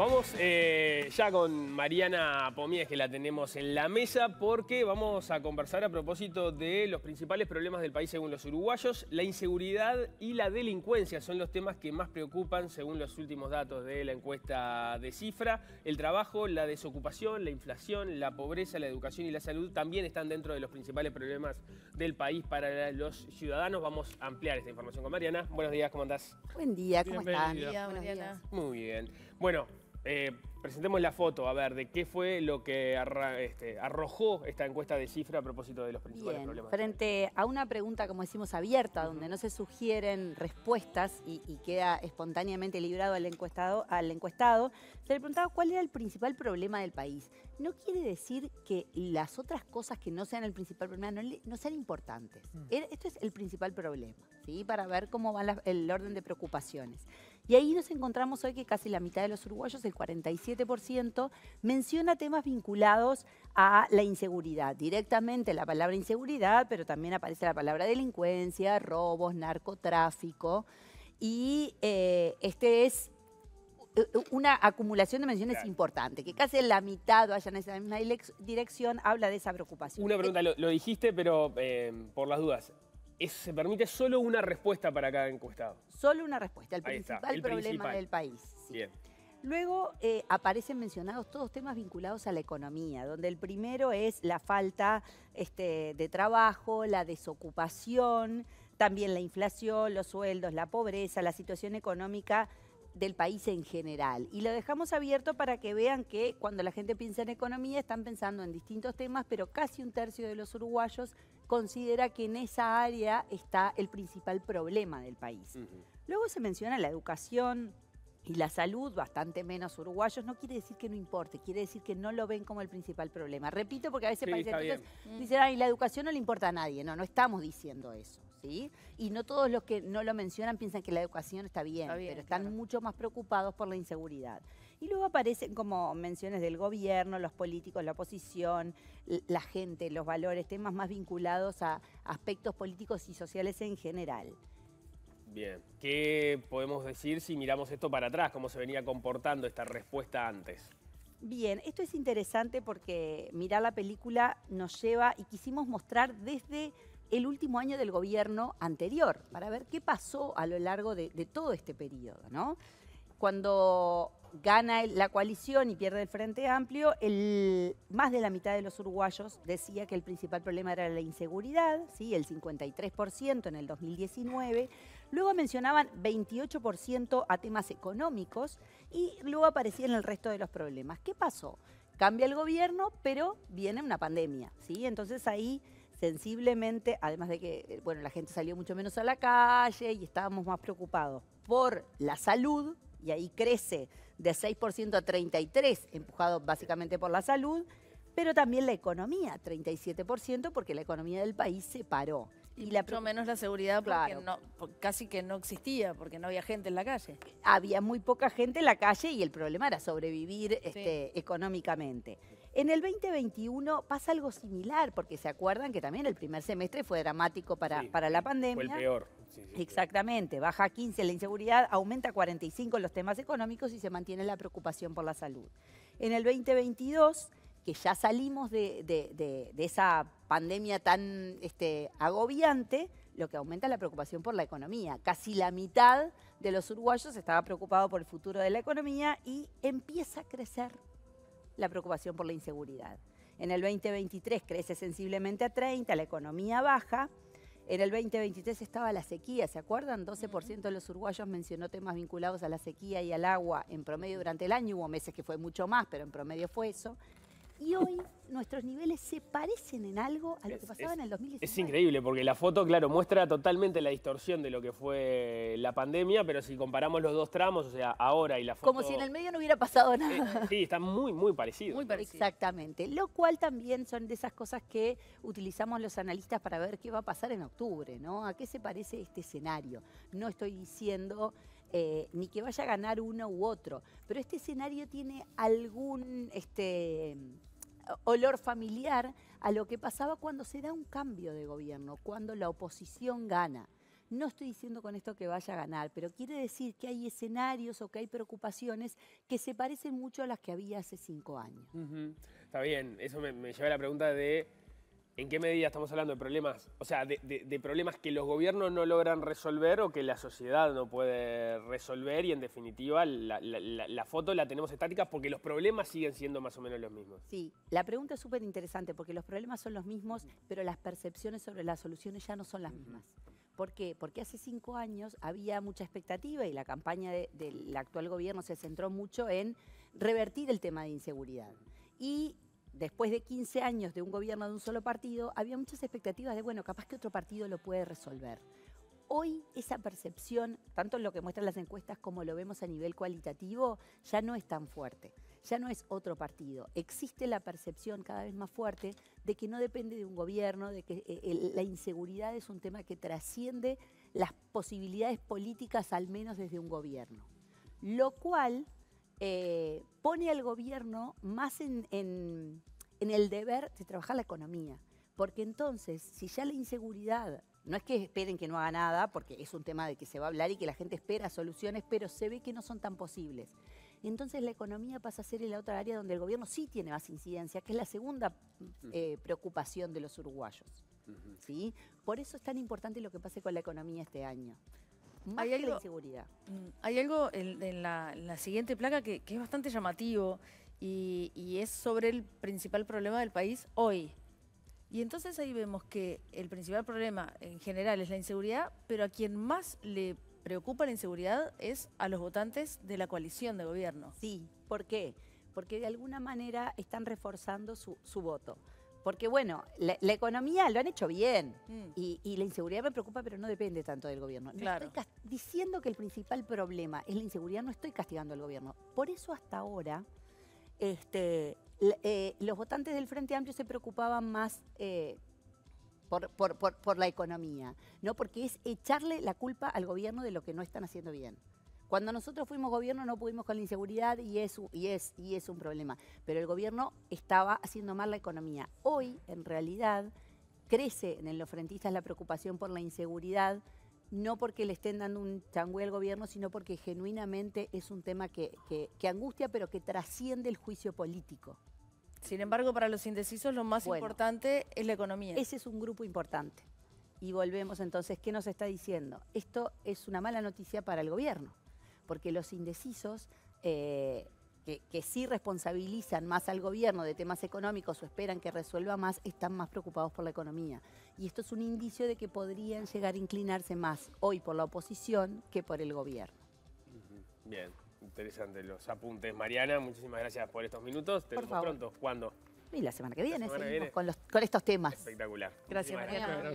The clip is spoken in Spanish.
Vamos eh, ya con Mariana Pomías, que la tenemos en la mesa, porque vamos a conversar a propósito de los principales problemas del país según los uruguayos. La inseguridad y la delincuencia son los temas que más preocupan según los últimos datos de la encuesta de cifra. El trabajo, la desocupación, la inflación, la pobreza, la educación y la salud también están dentro de los principales problemas del país para los ciudadanos. Vamos a ampliar esta información con Mariana. Buenos días, ¿cómo andás? Buen día, ¿cómo estás? Mariana. Muy bien. Bueno, eh, presentemos la foto, a ver, de qué fue lo que este, arrojó esta encuesta de cifra a propósito de los principales problemas. Frente a una pregunta, como decimos, abierta, donde no se sugieren respuestas y, queda espontáneamente librado al encuestado, al encuestado, se le preguntaba cuál era el principal problema del país. No quiere decir que las otras cosas que no sean el principal problema no, sean importantes. Mm. Er, esto es el principal problema, ¿sí? para ver cómo va el orden de preocupaciones. Y ahí nos encontramos hoy que casi la mitad de los uruguayos, el 47%, menciona temas vinculados a la inseguridad. Directamente la palabra inseguridad, pero también aparece la palabra delincuencia, robos, narcotráfico. Y eh, este es una acumulación de menciones importante, que casi la mitad vaya en esa misma dirección, habla de esa preocupación. Una pregunta, eh, lo, dijiste, pero eh, por las dudas, se permite solo una respuesta para cada encuestado. Solo una respuesta, el principal problema del país. Luego eh, aparecen mencionados todos temas vinculados a la economía, donde el primero es la falta este, de trabajo, la desocupación, también la inflación, los sueldos, la pobreza, la situación económica del país en general. Y lo dejamos abierto para que vean que cuando la gente piensa en economía están pensando en distintos temas, pero casi un tercio de los uruguayos considera que en esa área está el principal problema del país. Luego se menciona la educación, y la salud, bastante menos uruguayos, no quiere decir que no importe, quiere decir que no lo ven como el principal problema. Repito, porque a veces países mm. dicen, ay, la educación no le importa a nadie. No, no estamos diciendo eso, ¿sí? Y no todos los que no lo mencionan piensan que la educación está bien, pero están mucho más preocupados por la inseguridad. Y luego aparecen como menciones del gobierno, los políticos, la oposición, la gente, los valores, temas más vinculados a aspectos políticos y sociales en general. Bien, ¿qué podemos decir si miramos esto para atrás? ¿Cómo se venía comportando esta respuesta antes? Bien, esto es interesante porque mirar la película nos lleva y quisimos mostrar desde el último año del gobierno anterior, para ver qué pasó a lo largo de, todo este periodo, ¿no? cuando gana la coalición y pierde el Frente Amplio, más de la mitad de los uruguayos decía que el principal problema era la inseguridad, el 53% en el 2019. Luego mencionaban 28% a temas económicos y luego aparecían el resto de los problemas. ¿Qué pasó? Cambia el gobierno, pero viene una pandemia, Entonces ahí sensiblemente, además de que eh, bueno, la gente salió mucho menos a la calle y estábamos más preocupados por la salud y ahí crece de 6% a 33%, empujado básicamente por la salud, pero también la economía, 37%, porque la economía del país se paró. Y, mucho menos la seguridad, claro. casi que no existía, porque no había gente en la calle. Había muy poca gente en la calle y el problema era sobrevivir este, económicamente. En el 2021 pasa algo similar, porque se acuerdan que también el primer semestre fue dramático para, para la pandemia. Fue el peor. Exactamente, baja 15 la inseguridad, aumenta 45 los temas económicos y se mantiene la preocupación por la salud. En el 2022, que ya salimos de, esa pandemia tan este, agobiante, lo que aumenta la preocupación por la economía. Casi la mitad de los uruguayos estaba preocupado por el futuro de la economía y empieza a crecer la preocupación por la inseguridad. En el 2023 crece sensiblemente a 30, la economía baja. En el 2023 estaba la sequía, ¿se acuerdan? 12% de los uruguayos mencionó temas vinculados a la sequía y al agua en promedio durante el año. Hubo meses que fue mucho más, pero en promedio fue eso. Y hoy nuestros niveles se parecen en algo a lo que pasaba en el 2019. Es increíble, porque la foto, claro, muestra totalmente la distorsión de lo que fue la pandemia, pero si comparamos los dos tramos, o sea, ahora y la foto... Como si en el medio no hubiera pasado eh, nada. sí, están muy, muy parecido. Muy Exactamente, lo cual también son de esas cosas que utilizamos los analistas para ver qué va a pasar en octubre, ¿no? ¿A qué se parece este escenario? No estoy diciendo... Eh, ni que vaya a ganar uno u otro, pero este escenario tiene algún este, olor familiar a lo que pasaba cuando se da un cambio de gobierno, cuando la oposición gana. No estoy diciendo con esto que vaya a ganar, pero quiere decir que hay escenarios o que hay preocupaciones que se parecen mucho a las que había hace cinco años. Está bien, eso me, me lleva a la pregunta de ¿En qué medida estamos hablando de problemas? O sea, de, problemas que los gobiernos no logran resolver o que la sociedad no puede resolver y en definitiva la, foto la tenemos estática porque los problemas siguen siendo más o menos los mismos. Sí, la pregunta es súper interesante porque los problemas son los mismos, pero las percepciones sobre las soluciones ya no son las mismas. ¿Por qué? Porque hace cinco años había mucha expectativa y la campaña del actual gobierno se centró mucho en revertir el tema de inseguridad. Y después de 15 años de un gobierno de un solo partido, había muchas expectativas de, bueno, capaz que otro partido lo puede resolver. Hoy esa percepción, tanto en lo que muestran las encuestas como lo vemos a nivel cualitativo, ya no es tan fuerte, ya no es otro partido. Existe la percepción cada vez más fuerte de que no depende de un gobierno, de que eh, la inseguridad es un tema que trasciende las posibilidades políticas, al menos desde un gobierno. Lo cual eh, pone al gobierno más en, el deber de trabajar la economía. Porque entonces, si ya la inseguridad no es que esperen que no haga nada, porque es un tema de que se va a hablar y que la gente espera soluciones, pero se ve que no son tan posibles. Entonces la economía pasa a ser la otra área donde el gobierno sí tiene más incidencia, que es la segunda mm. eh, preocupación de los uruguayos. ¿sí? Por eso es tan importante lo que pase con la economía este año. Mm, hay algo, en, la, siguiente placa que, es bastante llamativo y, es sobre el principal problema del país hoy. Y entonces ahí vemos que el principal problema en general es la inseguridad, pero a quien más le preocupa la inseguridad es a los votantes de la coalición de gobierno. Sí, ¿por qué? Porque de alguna manera están reforzando su, su voto. Porque bueno, la, economía lo han hecho bien mm. y, la inseguridad me preocupa, pero no depende tanto del gobierno. diciendo que el principal problema es la inseguridad, no estoy castigando al gobierno. Por eso hasta ahora este, eh, los votantes del Frente Amplio se preocupaban más eh, por, por, la economía, ¿no? porque es echarle la culpa al gobierno de lo que no están haciendo bien. Cuando nosotros fuimos gobierno no pudimos con la inseguridad y es, y es, y es un problema. Pero el gobierno estaba haciendo mal la economía. Hoy, en realidad, crece en los frentistas la preocupación por la inseguridad, no porque le estén dando un changüe al gobierno, sino porque genuinamente es un tema que, angustia, pero que trasciende el juicio político. Sin embargo, para los indecisos lo más importante es la economía. Ese es un grupo importante. Y volvemos entonces, ¿qué nos está diciendo? Esto es una mala noticia para el gobierno porque los indecisos eh, que, sí responsabilizan más al gobierno de temas económicos o esperan que resuelva más, están más preocupados por la economía. Y esto es un indicio de que podrían llegar a inclinarse más hoy por la oposición que por el gobierno. Bien, interesante los apuntes. Mariana, muchísimas gracias por estos minutos. Te por vemos pronto. ¿Cuándo? la semana que viene, Con, estos temas. Espectacular. Gracias, Mariana.